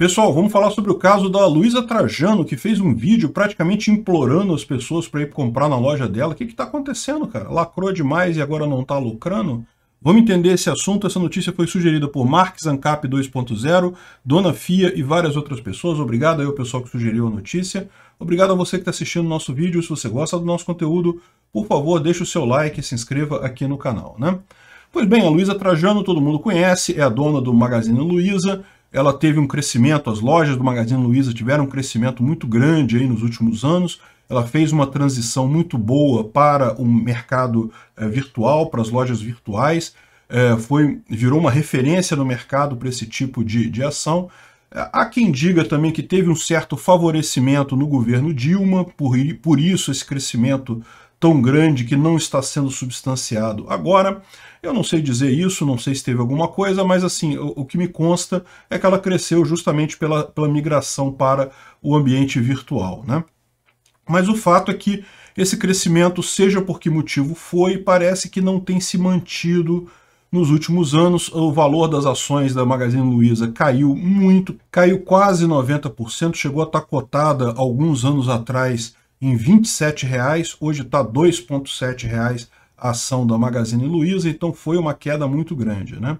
Pessoal, vamos falar sobre o caso da Luísa Trajano, que fez um vídeo praticamente implorando as pessoas para ir comprar na loja dela. O que está acontecendo, cara? Lacrou demais e agora não está lucrando? Vamos entender esse assunto. Essa notícia foi sugerida por Mark Zancap 2.0, Dona Fia e várias outras pessoas. Obrigado aí ao pessoal que sugeriu a notícia. Obrigado a você que está assistindo o nosso vídeo. Se você gosta do nosso conteúdo, por favor, deixe o seu like e se inscreva aqui no canal, né? Pois bem, a Luísa Trajano todo mundo conhece, é a dona do Magazine Luiza, ela teve um crescimento, as lojas do Magazine Luiza tiveram um crescimento muito grande aí nos últimos anos. Ela fez uma transição muito boa para o mercado é, virtual, para as lojas virtuais. É, foi, virou uma referência no mercado para esse tipo de, de ação. Há quem diga também que teve um certo favorecimento no governo Dilma, por, por isso esse crescimento tão grande que não está sendo substanciado agora. Eu não sei dizer isso, não sei se teve alguma coisa, mas assim, o, o que me consta é que ela cresceu justamente pela, pela migração para o ambiente virtual. Né? Mas o fato é que esse crescimento, seja por que motivo foi, parece que não tem se mantido nos últimos anos, o valor das ações da Magazine Luiza caiu muito, caiu quase 90%, chegou a estar cotada alguns anos atrás em R$ 27,00, hoje está R$ 2,7,00 a ação da Magazine Luiza, então foi uma queda muito grande. Né?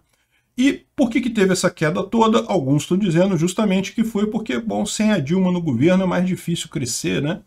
E por que, que teve essa queda toda? Alguns estão dizendo justamente que foi porque, bom, sem a Dilma no governo é mais difícil crescer, né?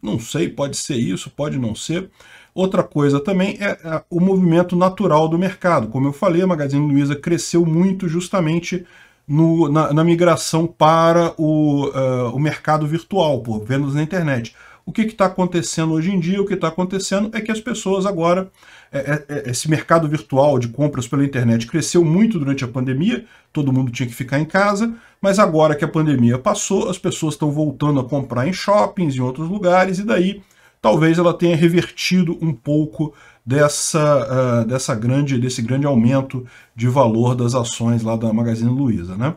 Não sei, pode ser isso, pode não ser. Outra coisa também é, é o movimento natural do mercado. Como eu falei, a Magazine Luiza cresceu muito justamente no, na, na, migração para o, uh, o mercado virtual, por vendas na internet. O que está acontecendo hoje em dia? O que está acontecendo é que as pessoas agora, é, é, é, esse mercado virtual de compras pela internet cresceu muito durante a pandemia, todo mundo tinha que ficar em casa, mas agora que a pandemia passou, as pessoas estão voltando a comprar em shoppings, em outros lugares, e daí talvez ela tenha revertido um pouco dessa, uh, dessa grande, desse grande aumento de valor das ações lá da Magazine Luiza. Né?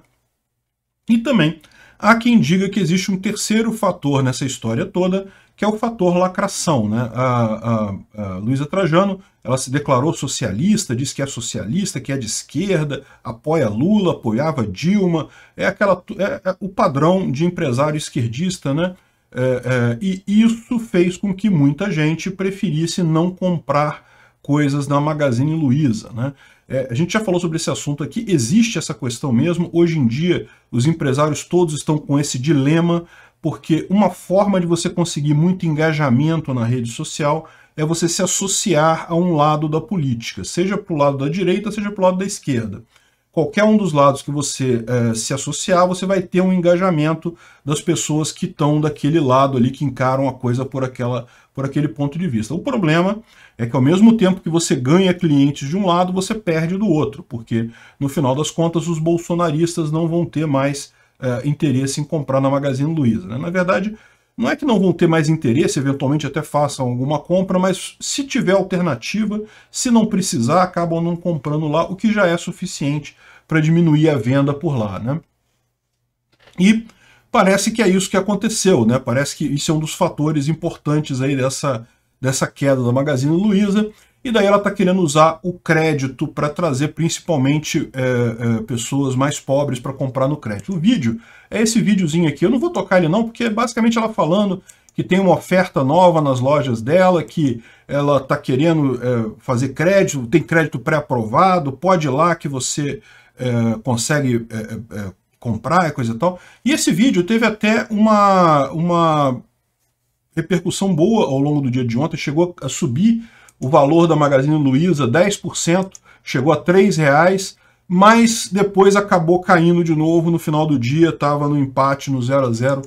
E também Há quem diga que existe um terceiro fator nessa história toda, que é o fator lacração. Né? A, a, a Luísa Trajano ela se declarou socialista, diz que é socialista, que é de esquerda, apoia Lula, apoiava Dilma, é, aquela, é, é o padrão de empresário esquerdista, né? É, é, e isso fez com que muita gente preferisse não comprar coisas na Magazine Luiza, né? É, a gente já falou sobre esse assunto aqui, existe essa questão mesmo. Hoje em dia, os empresários todos estão com esse dilema, porque uma forma de você conseguir muito engajamento na rede social é você se associar a um lado da política, seja para o lado da direita, seja para o lado da esquerda qualquer um dos lados que você é, se associar, você vai ter um engajamento das pessoas que estão daquele lado ali, que encaram a coisa por, aquela, por aquele ponto de vista. O problema é que ao mesmo tempo que você ganha clientes de um lado, você perde do outro, porque no final das contas os bolsonaristas não vão ter mais é, interesse em comprar na Magazine Luiza. Né? Na verdade, não é que não vão ter mais interesse, eventualmente até façam alguma compra, mas se tiver alternativa, se não precisar, acabam não comprando lá, o que já é suficiente para diminuir a venda por lá. Né? E parece que é isso que aconteceu, né? Parece que isso é um dos fatores importantes aí dessa, dessa queda da Magazine Luiza. E daí ela está querendo usar o crédito para trazer principalmente é, é, pessoas mais pobres para comprar no crédito. O vídeo é esse videozinho aqui. Eu não vou tocar ele não, porque é basicamente ela falando que tem uma oferta nova nas lojas dela, que ela está querendo é, fazer crédito, tem crédito pré-aprovado, pode ir lá que você é, consegue é, é, é comprar, é coisa e tal. E esse vídeo teve até uma, uma repercussão boa ao longo do dia de ontem, chegou a subir o valor da Magazine Luiza, 10%, chegou a R$ reais, mas depois acabou caindo de novo no final do dia, estava no empate no 0 a 0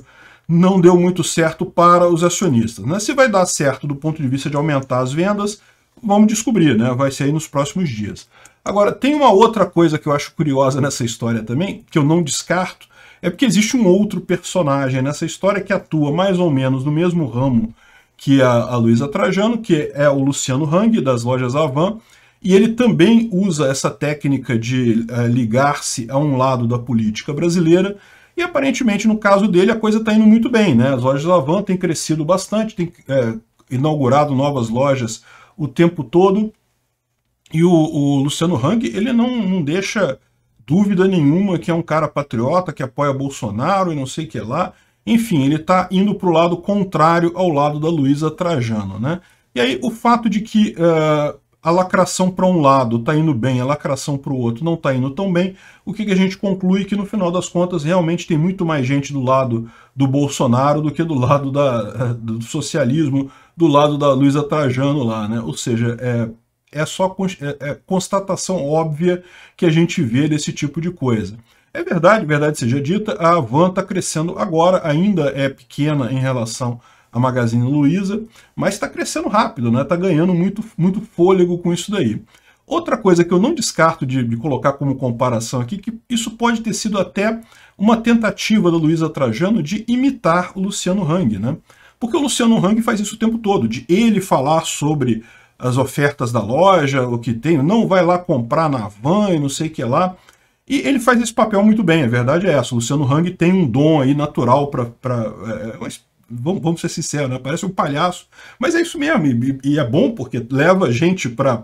não deu muito certo para os acionistas. Né? Se vai dar certo do ponto de vista de aumentar as vendas, vamos descobrir, né? vai ser aí nos próximos dias. Agora, tem uma outra coisa que eu acho curiosa nessa história também, que eu não descarto, é porque existe um outro personagem nessa história que atua mais ou menos no mesmo ramo que é a Luísa Trajano, que é o Luciano Hang, das lojas Avan, e ele também usa essa técnica de eh, ligar-se a um lado da política brasileira, e aparentemente, no caso dele, a coisa está indo muito bem. Né? As lojas Avan têm crescido bastante, têm é, inaugurado novas lojas o tempo todo, e o, o Luciano Hang ele não, não deixa dúvida nenhuma que é um cara patriota, que apoia Bolsonaro e não sei o que lá. Enfim, ele está indo para o lado contrário ao lado da Luísa Trajano. Né? E aí o fato de que uh, a lacração para um lado está indo bem, a lacração para o outro não está indo tão bem, o que, que, a gente conclui que no final das contas realmente tem muito mais gente do lado do Bolsonaro do que do lado da, eh, do socialismo, do lado da Luísa Trajano lá, né? Ou seja, é, é só é, é constatação óbvia que a gente vê desse tipo de coisa. É verdade, verdade seja dita, a Avan está crescendo agora, ainda é pequena em relação à Magazine Luiza, mas está crescendo rápido, está né? Tá ganhando muito, muito fôlego com isso daí. Outra coisa que eu não descarto de, de, colocar como comparação aqui, que isso pode ter sido até uma tentativa da Luiza Trajano de imitar o Luciano Hang, né? Porque o Luciano Hang faz isso o tempo todo, de ele falar sobre as ofertas da loja, o que tem, não vai lá comprar na van e não sei o que lá. E ele faz esse papel muito bem, a verdade é essa. O Luciano Hang tem um dom aí natural para. É, é vamos, vamos, ser sinceros, né? parece um palhaço. Mas é isso mesmo, e, e é bom porque leva gente para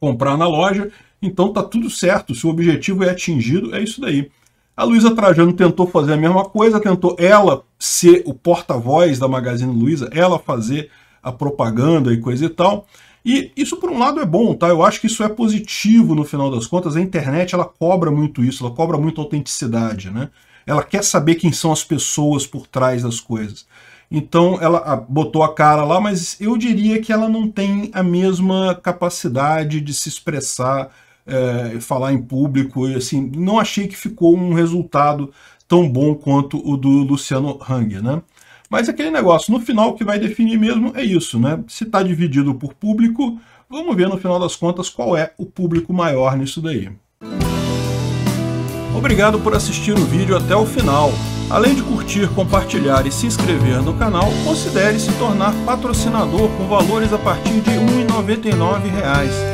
comprar na loja. Então tá tudo certo, se o objetivo é atingido, é isso daí. A Luísa Trajano tentou fazer a mesma coisa, tentou ela ser o porta-voz da Magazine Luiza, ela fazer a propaganda e coisa e tal. E isso, por um lado, é bom, tá? Eu acho que isso é positivo no final das contas. A internet, ela cobra muito isso, ela cobra muito autenticidade, né? Ela quer saber quem são as pessoas por trás das coisas. Então ela ah, botou a cara lá, mas eu diria que ela não tem a mesma capacidade de se expressar, é, falar em público, e assim, não achei que ficou um resultado tão bom quanto o do Luciano Hang, né? Mas aquele negócio, no final o que vai definir mesmo é isso, né? Se está dividido por público, vamos ver no final das contas qual é o público maior nisso daí. Obrigado por assistir o vídeo até o final. Além de curtir, compartilhar e se inscrever no canal, considere se tornar patrocinador com valores a partir de R$ 1,99